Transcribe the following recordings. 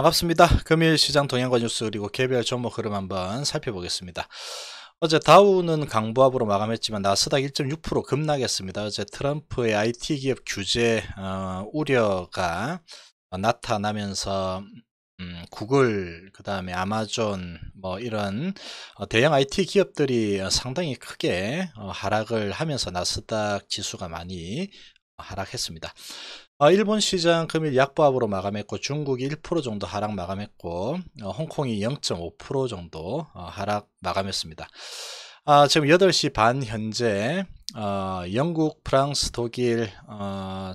반갑습니다. 금일 시장 동향과 뉴스 그리고 개별 종목 흐름 한번 살펴보겠습니다. 어제 다우는 강부합으로 마감했지만 나스닥 1.6% 급락했습니다. 어제 트럼프의 IT 기업 규제 어, 우려가 나타나면서 음, 구글, 그 다음에 아마존, 뭐 이런 어, 대형 IT 기업들이 상당히 크게 어, 하락을 하면서 나스닥 지수가 많이 하락했습니다. 어, 일본 시장 금일 약보합으로 마감했고 중국이 1% 정도 하락 마감했고 어, 홍콩이 0.5% 정도 어, 하락 마감했습니다. 아, 지금 8시 반 현재 영국, 프랑스, 독일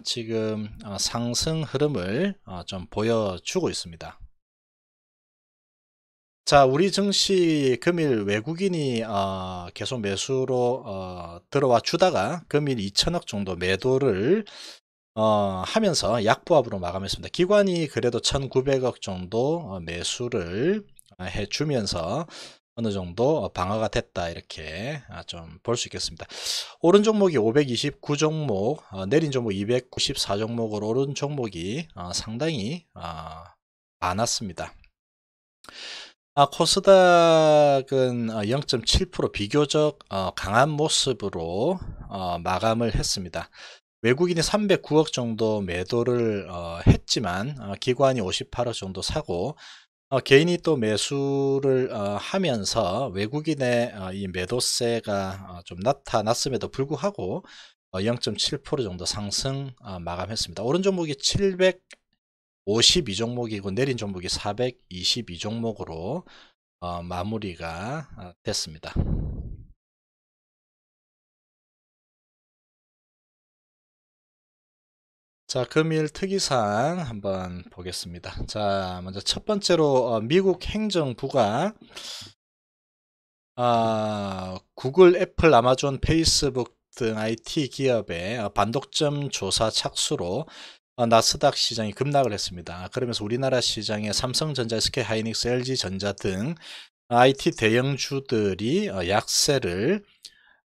지금 상승 흐름을 좀 보여주고 있습니다. 자, 우리 증시 금일 외국인이 어, 계속 매수로 어, 들어와 주다가 금일 2천억 정도 매도를 어, 하면서 약보합으로 마감했습니다. 기관이 그래도 1900억 정도 어, 매수를 어, 해주면서 어느 정도 어, 방어가 됐다 이렇게 아, 좀볼 수 있겠습니다. 오른 종목이 529종목, 내린 종목 294종목으로 오른 종목이 상당히 많았습니다. 아, 코스닥은 0.7% 비교적 강한 모습으로 마감을 했습니다. 외국인이 309억 정도 매도를 어, 했지만 어, 기관이 58억 정도 사고 어, 개인이 또 매수를 어, 하면서 외국인의 어, 이 매도세가 어, 좀 나타났음에도 불구하고 어, 0.7% 정도 상승 어, 마감했습니다. 오른 종목이 752 종목이고 내린 종목이 422 종목으로 어, 마무리가 어, 됐습니다. 자, 금일 특이사항 한번 보겠습니다. 자, 먼저 첫 번째로 어, 미국 행정부가 아, 구글, 애플, 아마존, 페이스북 등 IT 기업의 어, 반독점 조사 착수로 어, 나스닥 시장이 급락을 했습니다. 그러면서 우리나라 시장에 삼성전자, SK 하이닉스, LG전자 등 IT 대형주들이 약세를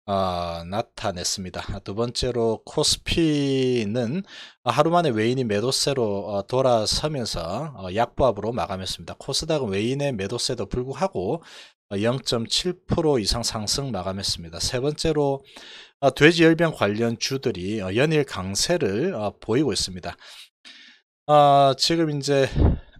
어, 나타냈습니다. 두 번째로 코스피는 하루 만에 외인이 매도세로 어, 돌아서면서 어, 약보합으로 마감했습니다. 코스닥은 외인의 매도세도 불구하고 0.7% 어, 이상 상승 마감했습니다. 세 번째로 돼지 열병 관련 주들이 연일 강세를 보이고 있습니다. 지금 이제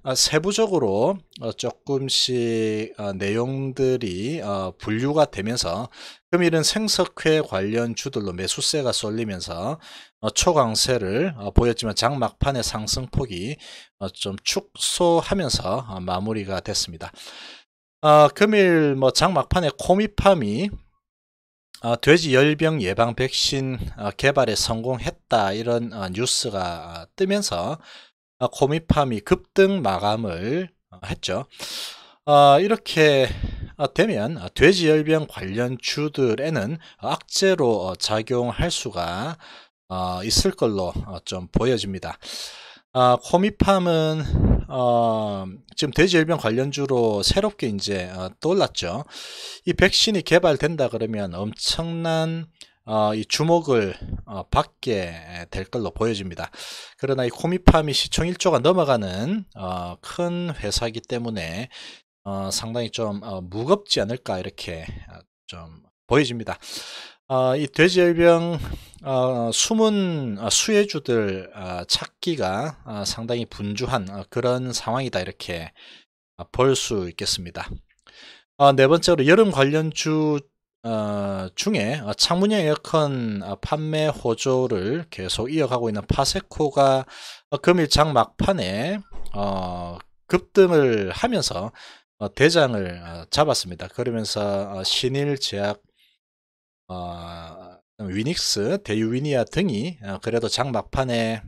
아, 세부적으로 어, 조금씩 아, 내용들이 아, 분류가 되면서 금일은 생석회 관련 주들로 매수세가 쏠리면서 어, 초강세를 어, 보였지만 장막판의 상승폭이 좀 축소하면서 마무리가 됐습니다. 금일 뭐 장막판에 코미팜이 어, 돼지 열병 예방 백신 어, 개발에 성공했다 이런 어, 뉴스가 뜨면서 코미팜이 아, 급등 마감을 어, 했죠. 아, 이렇게 아, 되면 돼지열병 관련 주들에는 악재로 어, 작용할 수가 어, 있을 걸로 좀 보여집니다. 코미팜은 지금 돼지열병 관련주로 새롭게 이제 떠올랐죠. 이 백신이 개발된다 그러면 엄청난 어, 이 주목을 어, 받게 될 걸로 보여집니다. 그러나 이 코미팜이 시총 1조가 넘어가는 어, 큰 회사이기 때문에 어, 상당히 좀 어, 무겁지 않을까 이렇게 어, 좀 보여집니다. 어, 이 돼지열병 어, 숨은 어, 수혜주들 어, 찾기가 상당히 분주한 그런 상황이다 이렇게 볼 수 있겠습니다. 네 번째로 여름 관련주 어, 중에 어, 창문형 에어컨 어, 판매 호조를 계속 이어가고 있는 파세코가 어, 금일장 막판에 어, 급등을 하면서 대장을 잡았습니다. 그러면서 신일제약 어, 위닉스, 대유위니아 등이 그래도 장 막판에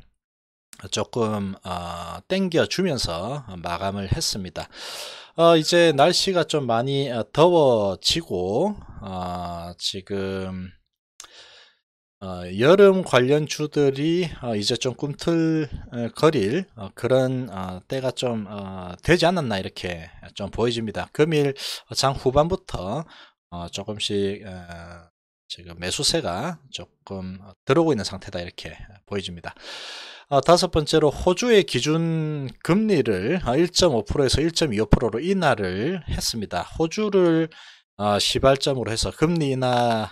조금 어, 땡겨주면서 마감을 했습니다. 어, 이제 날씨가 좀 많이 어, 더워지고 어, 지금 어, 여름 관련 주들이 어, 이제 좀 꿈틀거릴 어, 어, 그런 어, 때가 좀 되지 않았나 이렇게 좀 보여집니다. 금일 장 후반부터 조금씩 지금 매수세가 조금 어, 들어오고 있는 상태다 이렇게 보여집니다. 어, 다섯 번째로 호주의 기준 금리를 1.5%에서 어, 1.25%로 인하를 했습니다. 호주를 시발점으로 해서 금리 인하가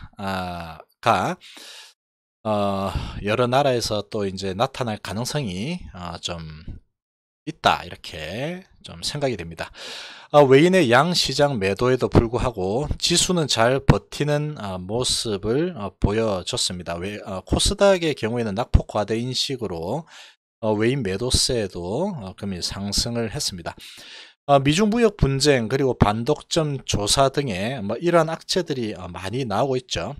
여러 나라에서 또 이제 나타날 가능성이 좀 있다 이렇게 좀 생각이 됩니다. 아, 외인의 양시장 매도에도 불구하고 지수는 잘 버티는 아, 모습을 아, 보여줬습니다. 외, 어, 코스닥의 경우에는 낙폭 과대 인식으로 어, 외인 매도세에도 금이 상승을 했습니다. 미중 무역 분쟁 그리고 반독점 조사 등의 뭐 이러한 악재들이 많이 나오고 있죠.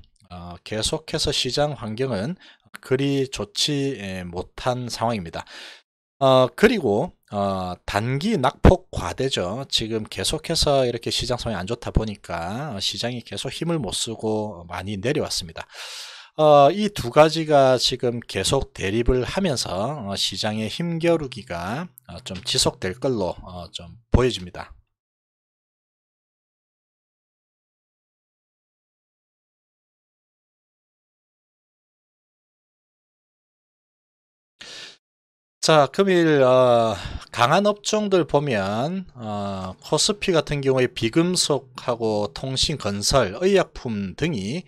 계속해서 시장 환경은 그리 좋지 못한 상황입니다. 그리고 어, 단기 낙폭 과대죠. 지금 계속해서 이렇게 시장 성이 안 좋다 보니까 시장이 계속 힘을 못 쓰고 많이 내려왔습니다. 어, 이 두 가지가 지금 계속 대립을 하면서 어, 시장의 힘겨루기가 어, 좀 지속될 걸로 어, 좀 보여집니다. 자, 금일 어, 강한 업종들 보면 어, 코스피 같은 경우에 비금속하고 통신, 건설, 의약품 등이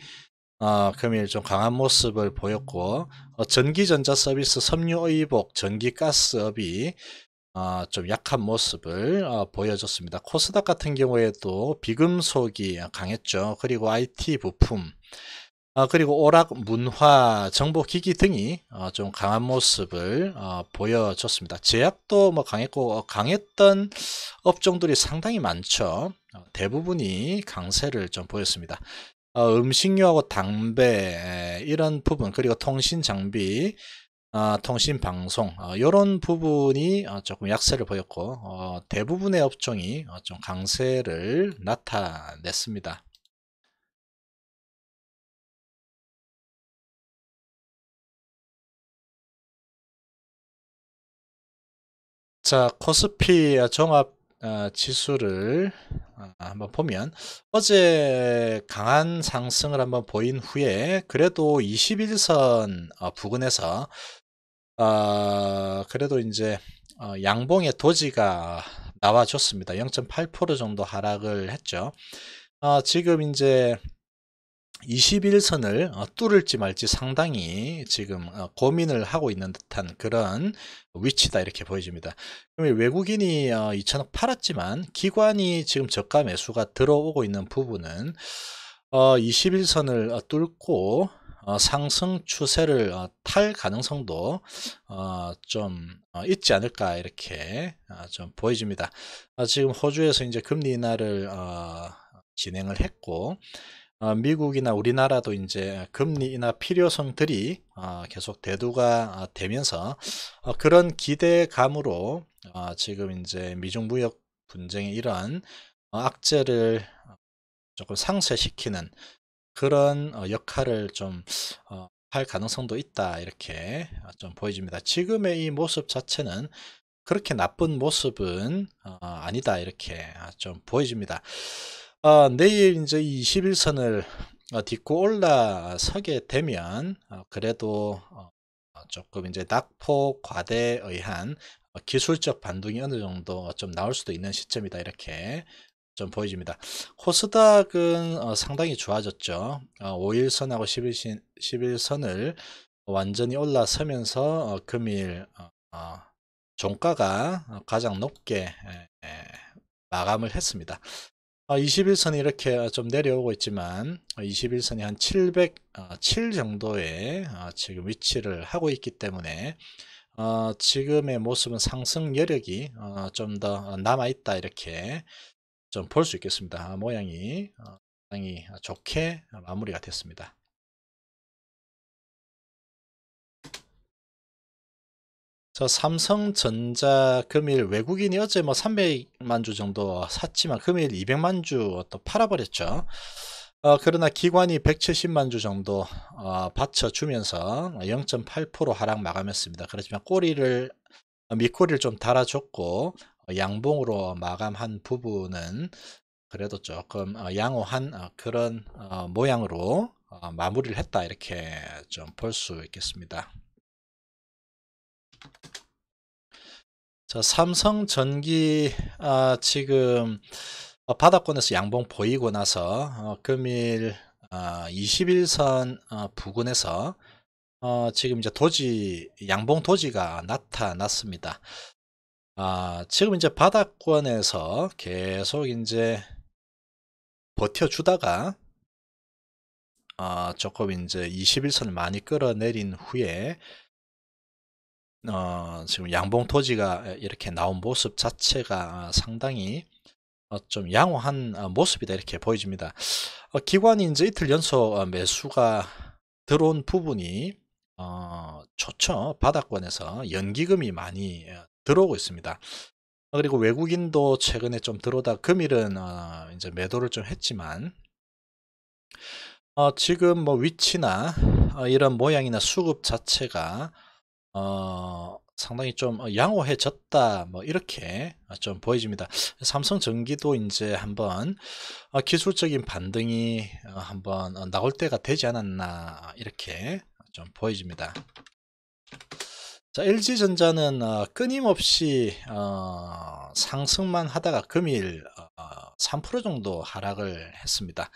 어, 금일 좀 강한 모습을 보였고 어, 전기전자 서비스, 섬유의복, 전기가스업이 어, 좀 약한 모습을 어, 보여줬습니다. 코스닥 같은 경우에도 비금속이 강했죠. 그리고 IT 부품 어, 그리고 오락 문화 정보 기기 등이 어, 좀 강한 모습을 어, 보여줬습니다. 제약도 뭐 강했고 어, 강했던 업종들이 상당히 많죠. 어, 대부분이 강세를 좀 보였습니다. 어, 음식료하고 담배 이런 부분 그리고 통신 장비 통신 방송 이런 부분이 조금 약세를 보였고 대부분의 업종이 좀 강세를 나타냈습니다. 자, 코스피 종합 어, 지수를 어, 한번 보면 어제 강한 상승을 한번 보인 후에 그래도 21선 어, 부근에서 그래도 이제 양봉의 도지가 나와줬습니다. 0.8% 정도 하락을 했죠. 지금 이제 21선을 어, 뚫을지 말지 상당히 지금 어, 고민을 하고 있는 듯한 그런 위치다 이렇게 보여집니다. 그럼 외국인이 2천억 어, 팔았지만 기관이 지금 저가 매수가 들어오고 있는 부분은 21선을 뚫고 상승 추세를 탈 가능성도 좀 있지 않을까 이렇게 좀 보여집니다. 지금 호주에서 이제 금리 인하를 진행을 했고 어, 미국이나 우리나라도 이제 금리 인하 필요성들이 어, 계속 대두가 어, 되면서 어, 그런 기대감으로 어, 지금 이제 미중 무역 분쟁의 이런 어, 악재를 조금 상쇄시키는 그런 역할을 좀 할 가능성도 있다 이렇게 좀 보여집니다. 지금의 이 모습 자체는 그렇게 나쁜 모습은 아니다 이렇게 좀 보여집니다. 어, 내일 이제 21선을 어, 딛고 올라서게 되면 어, 그래도 어, 조금 이제 낙폭 과대에 의한 기술적 반동이 어느 정도 좀 나올 수도 있는 시점이다 이렇게 좀 보여집니다. 코스닥은 상당히 좋아졌죠. 5일선하고 1 1 11선을 완전히 올라서면서 금일 종가가 가장 높게 마감을 했습니다. 21선이 아, 이렇게 아, 좀 내려오고 있지만 21선이 아, 한707정도에 지금 위치를 하고 있기 때문에 지금의 모습은 상승 여력이 좀 더 남아 있다 이렇게 좀 볼 수 있겠습니다 모양이 상당히 좋게 마무리가 됐습니다 저 삼성전자 금일 외국인이 어제 뭐 300만 주 정도 샀지만 금일 200만 주또 팔아버렸죠. 어, 그러나 기관이 170만 주 정도 어, 받쳐주면서 0.8% 하락 마감했습니다. 그렇지만 꼬리를 어, 밑꼬리를 좀 달아줬고 어, 양봉으로 마감한 부분은 그래도 조금 어, 양호한 그런 모양으로 마무리를 했다 이렇게 좀 볼 수 있겠습니다. 자, 삼성전기 아, 지금 어, 바닥권에서 양봉 보이고 나서 어, 금일 아, 21선 아, 어, 부근에서 어, 지금 이제 도지 양봉 도지가 나타났습니다. 아, 지금 이제 바닥권에서 계속 이제 버텨주다가 아, 조금 이제 21선을 많이 끌어내린 후에 어, 지금 양봉 토지가 이렇게 나온 모습 자체가 상당히 어, 좀 양호한 어, 모습이다 이렇게 보여집니다. 어, 기관이 이제 이틀 연속 매수가 들어온 부분이 어, 좋죠. 바닥권에서 연기금이 많이 들어오고 있습니다. 그리고 외국인도 최근에 좀 들어오다 금일은 어, 이제 매도를 좀 했지만 어, 지금 뭐 위치나 이런 모양이나 수급 자체가 어, 상당히 좀 어, 양호해졌다 뭐 이렇게 어, 좀 보여집니다. 삼성전기도 이제 한번 어, 기술적인 반등이 한번 나올 때가 되지 않았나 이렇게 좀 보여집니다. 자, LG전자는 끊임없이 상승만 하다가 금일 3% 정도 하락을 했습니다.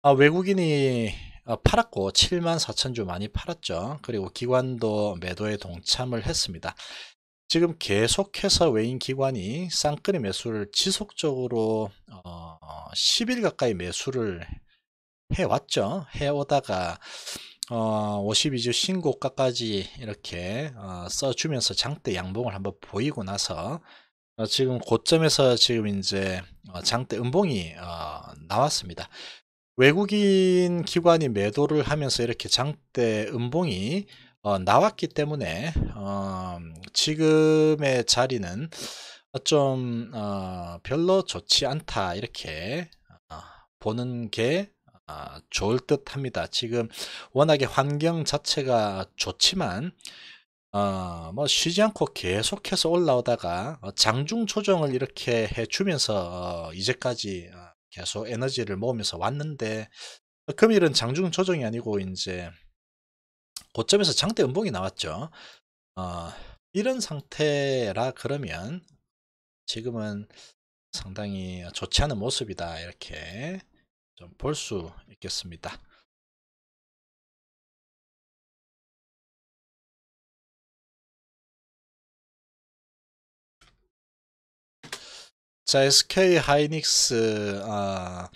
아, 외국인이 어, 팔았고 7만 4천 주 많이 팔았죠. 그리고 기관도 매도에 동참을 했습니다. 지금 계속해서 외인 기관이 쌍끌이 매수를 지속적으로 어, 10일 가까이 매수를 해왔죠. 해오다가 어, 52주 신고가까지 이렇게 어, 써주면서 장대 양봉을 한번 보이고 나서 어, 지금 고점에서 지금 이제 어, 장대 음봉이 어, 나왔습니다. 외국인 기관이 매도를 하면서 이렇게 장대 음봉이 어, 나왔기 때문에 어, 지금의 자리는 어, 좀 어, 별로 좋지 않다 이렇게 어, 보는 게 어, 좋을 듯 합니다. 지금 워낙에 환경 자체가 좋지만 뭐 쉬지 않고 계속해서 올라오다가 장중 조정을 이렇게 해주면서 이제까지 계속 에너지를 모으면서 왔는데 어, 금일은 장중 조정이 아니고 이제 고점에서 장대 음봉이 나왔죠. 어, 이런 상태라 그러면 지금은 상당히 좋지 않은 모습이다 이렇게 좀 볼 수 있겠습니다. 자, SK 하이닉스 어,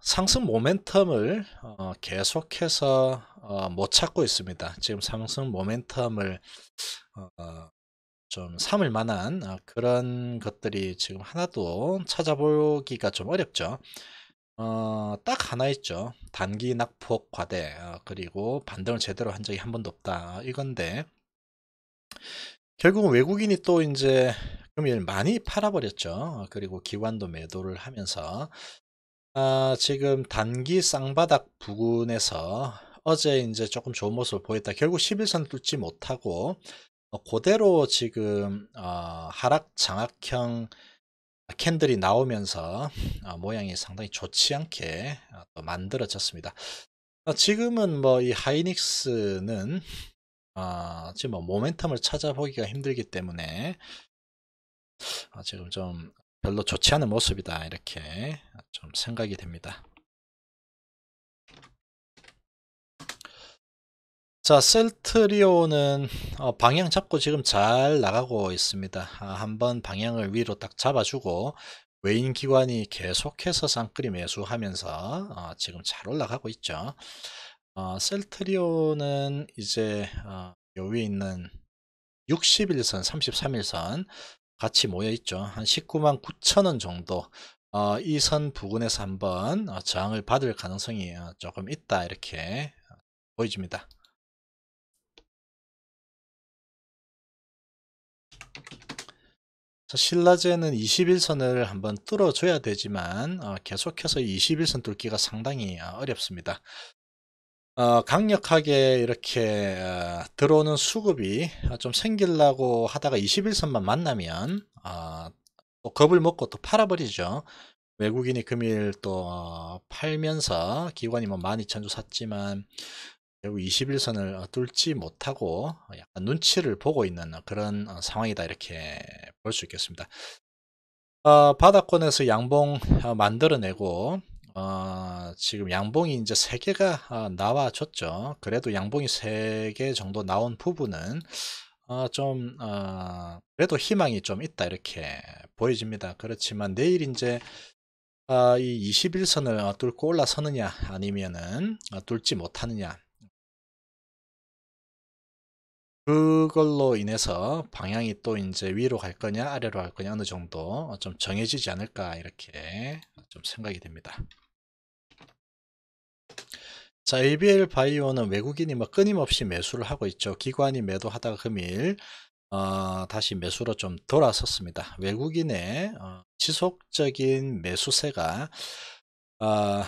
상승 모멘텀을 어, 계속해서 어, 못 찾고 있습니다. 지금 상승 모멘텀을 어, 좀 삼을 만한 어, 그런 것들이 지금 하나도 찾아보기가 좀 어렵죠. 어, 딱 하나 있죠. 단기 낙폭 과대 그리고 반등을 제대로 한 적이 한 번도 없다 이건데 결국 은 외국인이 또 이제 그럼 금일 많이 팔아버렸죠. 그리고 기관도 매도를 하면서 아, 지금 단기 쌍바닥 부근에서 어제 이제 조금 좋은 모습을 보였다. 결국 11선 뚫지 못하고 그대로 어, 지금 어, 하락 장악형 캔들이 나오면서 어, 모양이 상당히 좋지 않게 어, 만들어졌습니다. 어, 지금은 뭐 이 하이닉스는 어, 지금 뭐 모멘텀을 찾아보기가 힘들기 때문에 아, 지금 좀 별로 좋지 않은 모습이다 이렇게 좀 생각이 됩니다. 자 셀트리오는 어, 방향 잡고 지금 잘 나가고 있습니다 아, 한번 방향을 위로 딱 잡아주고 외인 기관이 계속해서 쌍끌이 매수하면서 어, 지금 잘 올라가고 있죠 어, 셀트리오는 이제 여기 있는 60일선 33일선 같이 모여 있죠. 한 19만 9천 원 정도 어, 이선 부근에서 한번 어, 저항을 받을 가능성이 어, 조금 있다 이렇게 보여집니다. 신라제는 21선을 한번 뚫어줘야 되지만 어, 계속해서 21선 뚫기가 상당히 어렵습니다. 어, 강력하게 이렇게 어, 들어오는 수급이 좀 생기려고 하다가 21선만 만나면 어, 또 겁을 먹고 또 팔아버리죠. 외국인이 금일 또 어, 팔면서 기관이 뭐 12,000주 샀지만 결국 21선을 어, 뚫지 못하고 약간 눈치를 보고 있는 그런 상황이다 이렇게 볼 수 있겠습니다. 바닥권에서 양봉 만들어내고 어, 지금 양봉이 이제 3개가 아, 나와줬죠. 그래도 양봉이 3개 정도 나온 부분은 어, 좀 어, 그래도 희망이 좀 있다 이렇게 보여집니다. 그렇지만 내일 이제 아, 어, 이 21선을 뚫고 올라서느냐 아니면은 어, 뚫지 못하느냐 그걸로 인해서 방향이 또 이제 위로 갈 거냐 아래로 갈 거냐 어느 정도 좀 정해지지 않을까 이렇게 좀 생각이 됩니다. 자, ABL 바이오는 외국인이 뭐 끊임없이 매수를 하고 있죠. 기관이 매도하다가 금일 어, 다시 매수로 좀 돌아섰습니다. 외국인의 어, 지속적인 매수세가 어,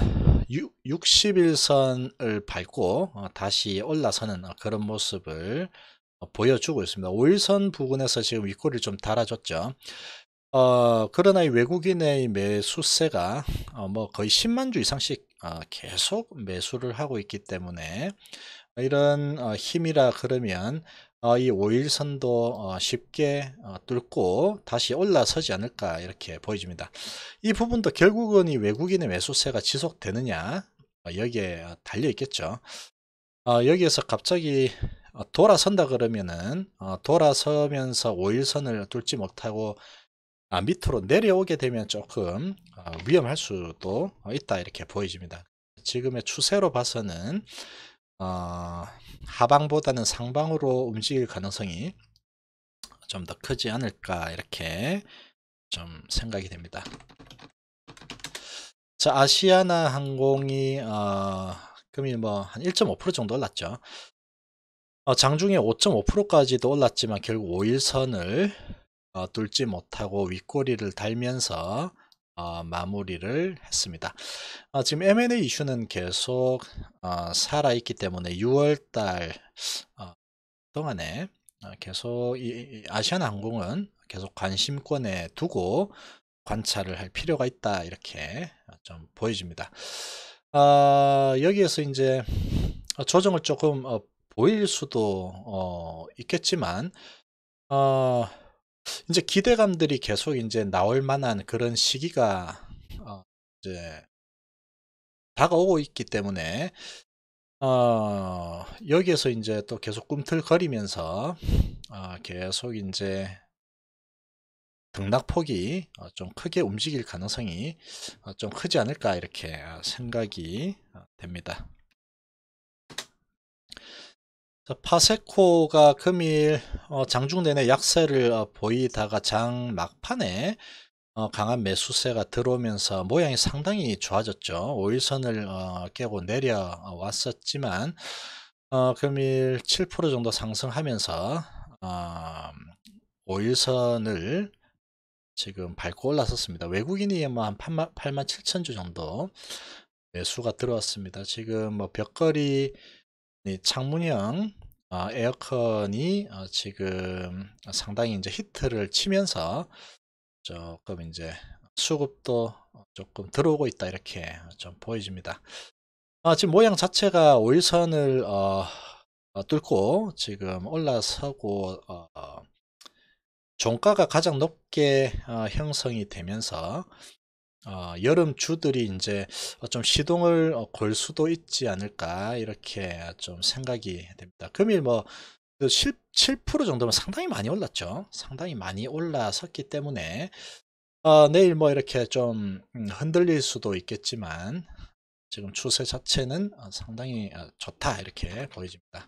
60일선을 밟고 어, 다시 올라서는 그런 모습을 어, 보여주고 있습니다. 5일선 부근에서 지금 윗꼬리를 좀 달아줬죠. 어, 그러나 이 외국인의 매수세가 어, 뭐 거의 10만 주 이상씩 어, 계속 매수를 하고 있기 때문에 이런 어, 힘이라 그러면 어, 이 5일선도 어, 쉽게 어, 뚫고 다시 올라서지 않을까 이렇게 보여집니다. 이 부분도 결국은 이 외국인의 매수세가 지속되느냐 어, 여기에 어, 달려 있겠죠. 어, 여기에서 갑자기 어, 돌아선다 그러면은 어, 돌아서면서 5일선을 뚫지 못하고 아, 밑으로 내려오게 되면 조금 어, 위험할 수도 있다 이렇게 보여집니다. 지금의 추세로 봐서는 어, 하방보다는 상방으로 움직일 가능성이 좀 더 크지 않을까 이렇게 좀 생각이 됩니다. 자 아시아나 항공이 어, 금일 뭐한 1.5% 정도 올랐죠. 어, 장중에 5.5%까지도 올랐지만 결국 5일선을 어, 뚫지 못하고 윗꼬리를 달면서 어, 마무리를 했습니다. 어, 지금 M&A 이슈는 계속 어, 살아있기 때문에 6월달 어, 동안에 어, 계속 이, 이 아시안 항공은 계속 관심권에 두고 관찰을 할 필요가 있다 이렇게 어, 좀 보여집니다. 여기에서 이제 조정을 조금 보일 수도 있겠지만 이제 기대감들이 계속 이제 나올 만한 그런 시기가 어, 이제 다가오고 있기 때문에 어, 여기에서 이제 또 계속 꿈틀거리면서 어, 계속 이제 등락폭이 어, 좀 크게 움직일 가능성이 어, 좀 크지 않을까 이렇게 생각이 어, 됩니다. 어, 파세코가 금일 어, 장중 내내 약세를 어, 보이다가 장 막판에 강한 매수세가 들어오면서 모양이 상당히 좋아졌죠. 5일선을 깨고 내려왔었지만 금일 7% 정도 상승하면서 5일선을 지금 밟고 올라섰습니다. 외국인이 뭐 한 8만, 7천 주 정도 매수가 들어왔습니다. 지금 뭐 벽걸이 창문형 어, 에어컨이 어, 지금 상당히 이제 히트를 치면서 조금 이제 수급도 조금 들어오고 있다 이렇게 좀 보여집니다. 어, 지금 모양 자체가 오일선을 어, 어, 뚫고 지금 올라서고 어, 어 종가가 가장 높게 어, 형성이 되면서 어, 여름 주들이 이제 어, 좀 시동을 어, 걸 수도 있지 않을까 이렇게 좀 생각이 됩니다. 금일 뭐 7, 그 7% 정도면 상당히 많이 올랐죠. 상당히 많이 올라섰기 때문에 어, 내일 뭐 이렇게 좀 음, 흔들릴 수도 있겠지만 지금 추세 자체는 어, 상당히 좋다 이렇게 보여집니다.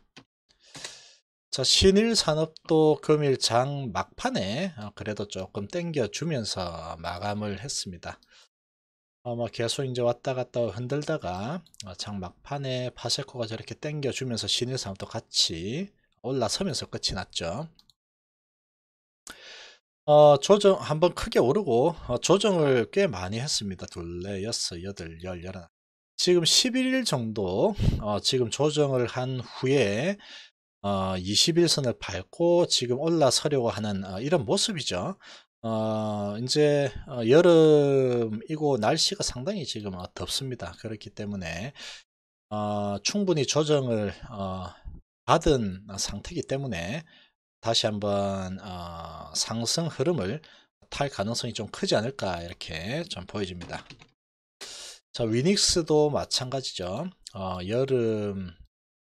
자 신일산업도 금일장 막판에 어, 그래도 조금 땡겨주면서 마감을 했습니다. 아마 계속 이제 왔다 갔다 흔들다가 어, 장 막판에 파세코가 저렇게 땡겨주면서 신일산업도 같이 올라서면서 끝이 났죠. 어, 조정 한번 크게 오르고 어, 조정을 꽤 많이 했습니다. 둘, 넷, 여섯, 여덟, 열, 열하나. 지금 11일 정도 어, 지금 조정을 한 후에 어, 21선을 밟고 지금 올라서려고 하는 어, 이런 모습이죠. 어, 이제 어, 여름이고 날씨가 상당히 지금 덥습니다. 그렇기 때문에 어, 충분히 조정을 어, 받은 상태이기 때문에 다시 한번 상승 흐름을 탈 가능성이 좀 크지 않을까 이렇게 좀 보여집니다. 자, 위닉스도 마찬가지죠. 여름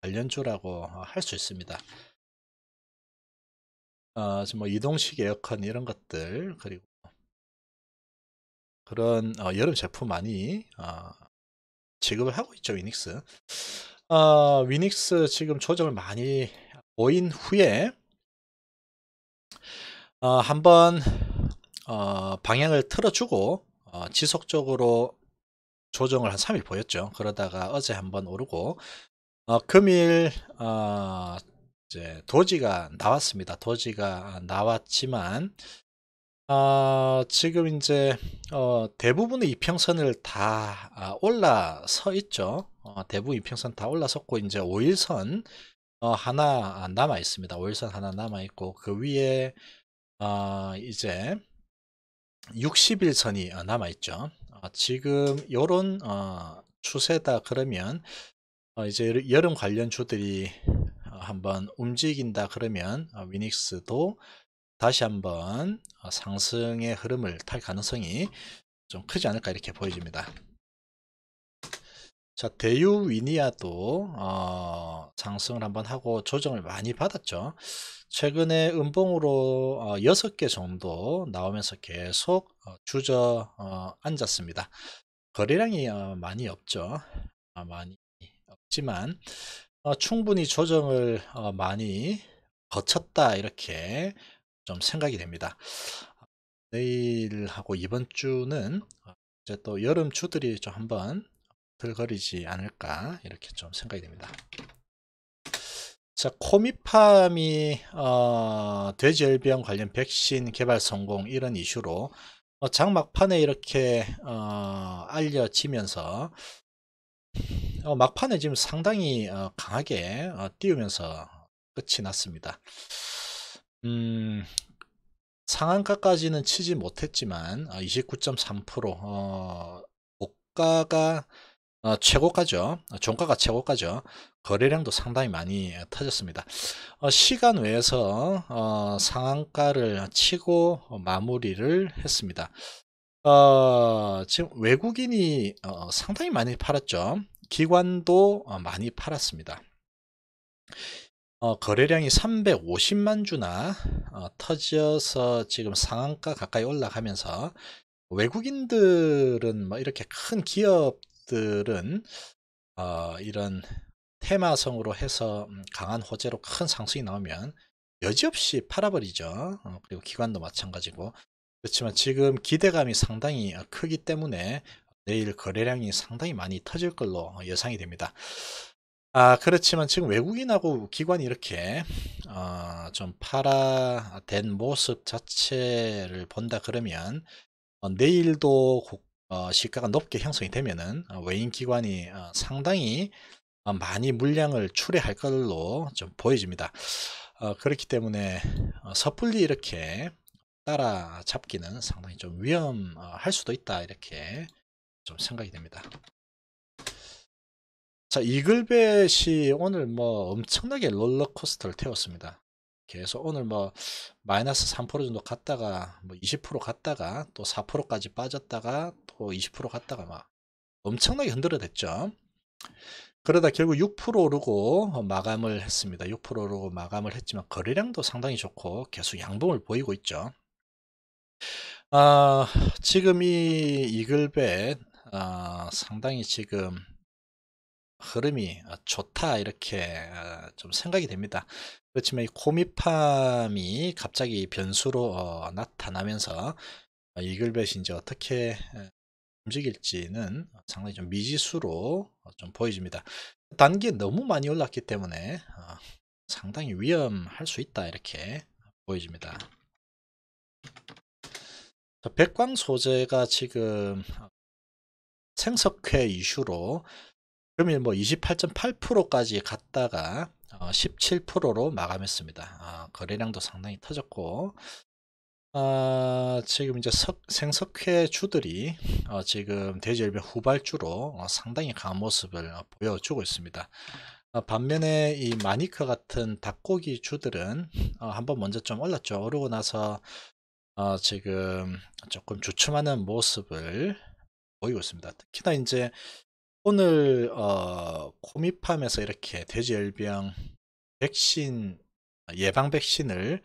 관련주라고 할 수 있습니다. 어, 뭐 이동식 에어컨 이런 것들 그리고 그런 어, 여름 제품 많이 어, 지급을 하고 있죠 위닉스. 어, 위닉스 지금 조정을 많이 모인 후에 어, 한번 어, 방향을 틀어주고 어, 지속적으로 조정을 한 3일 보였죠. 그러다가 어제 한번 오르고 어, 금일 어, 이제 도지가 나왔습니다. 도지가 나왔지만 어, 지금 이제 어, 대부분의 이평선을 다 아, 올라서 있죠. 어, 대부분 이평선 다 올라섰고 이제 5일선 어, 하나 남아 있습니다. 5일선 하나 남아 있고 그 위에 어, 이제 60일선이 남아 있죠. 어, 지금 요런 어, 추세다 그러면 어, 이제 여름 관련 주들이 어, 한번 움직인다 그러면 어, 위닉스도 다시 한번 상승의 흐름을 탈 가능성이 좀 크지 않을까 이렇게 보여집니다. 자 대유 위니아도 어, 상승을 한번 하고 조정을 많이 받았죠. 최근에 음봉으로 어, 6개 정도 나오면서 계속 어, 주저 앉았습니다. 거래량이 많이 없죠. 많이 지만 어, 충분히 조정을 어, 많이 거쳤다 이렇게 좀 생각이 됩니다. 내일하고 이번 주는 이제 또 여름 주들이 좀 한번 들거리지 않을까 이렇게 좀 생각이 됩니다. 자, 코미팜이 어, 돼지열병 관련 백신 개발 성공 이런 이슈로 어, 장막판에 이렇게 어, 알려지면서 어, 막판에 지금 상당히 어, 강하게 어, 띄우면서 끝이 났습니다. 음, 상한가까지는 치지 못했지만 29.3% 어, 어, 고가가 어, 최고가죠. 어, 종가가 최고가죠. 거래량도 상당히 많이 어, 터졌습니다. 어, 시간 외에서 어, 상한가를 치고 마무리를 했습니다. 어, 지금 외국인이 어, 상당히 많이 팔았죠. 기관도 어, 많이 팔았습니다. 어, 거래량이 350만 주나 어, 터져서 지금 상한가 가까이 올라가면서 외국인들은 뭐 이렇게 큰 기업들은 어, 이런 테마성으로 해서 음, 강한 호재로 큰 상승이 나오면 여지없이 팔아버리죠. 어, 그리고 기관도 마찬가지고 그렇지만 지금 기대감이 상당히 어, 크기 때문에 내일 거래량이 상당히 많이 터질 걸로 예상이 됩니다. 아 그렇지만 지금 외국인하고 기관이 이렇게 어, 좀 파라된 모습 자체를 본다 그러면 어, 내일도 국, 어, 시가가 높게 형성이 되면은 어, 외인 기관이 어, 상당히 어, 많이 물량을 출회할 걸로 좀 보여집니다. 그렇기 때문에 섣불리 이렇게 따라잡기는 상당히 좀 위험할 수도 있다 이렇게 좀 생각이 됩니다. 자, 이글벳이 오늘 뭐 엄청나게 롤러코스터를 태웠습니다. 계속 오늘 뭐 마이너스 3% 정도 갔다가 뭐20% 갔다가 또 4%까지 빠졌다가 또 20% 갔다가 막 엄청나게 흔들어댔죠. 그러다 결국 6% 오르고 마감을 했습니다. 6% 오르고 마감을 했지만 거래량도 상당히 좋고 계속 양봉을 보이고 있죠. 아, 지금 이 이글벳 어, 상당히 지금 흐름이 어, 좋다 이렇게 어, 좀 생각이 됩니다. 그렇지만 이 코미팜이 갑자기 변수로 어, 나타나면서 이글벳이 이제 어떻게 움직일지는 상당히 좀 미지수로 좀 보여집니다. 단기 너무 많이 올랐기 때문에 상당히 위험할 수 있다 이렇게 보여집니다. 백광 소재가 지금 생석회 이슈로 금일 뭐 28.8%까지 갔다가 17%로 어, 마감했습니다. 아, 거래량도 상당히 터졌고 아, 지금 이제 석, 생석회 주들이 어, 지금 대지열병 후발주로 어, 상당히 강한 모습을 어, 보여주고 있습니다. 아, 반면에 이 마니커 같은 닭고기 주들은 어, 한번 먼저 좀 올랐죠. 오르고 나서 어, 지금 조금 주춤하는 모습을 보이고 습니다 특히나 이제 오늘 어, 코미팜에서 이렇게 돼지열병 백신 예방 백신을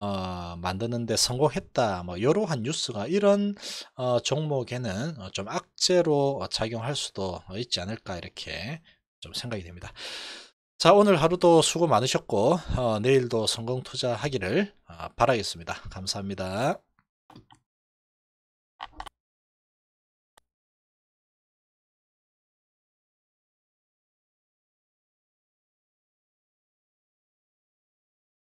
어, 만드는데 성공했다 뭐 이러한 뉴스가 이런 어, 종목에는 어, 좀 악재로 작용할 수도 있지 않을까 이렇게 좀 생각이 됩니다. 자 오늘 하루도 수고 많으셨고 어, 내일도 성공 투자하기를 아, 바라겠습니다. 감사합니다.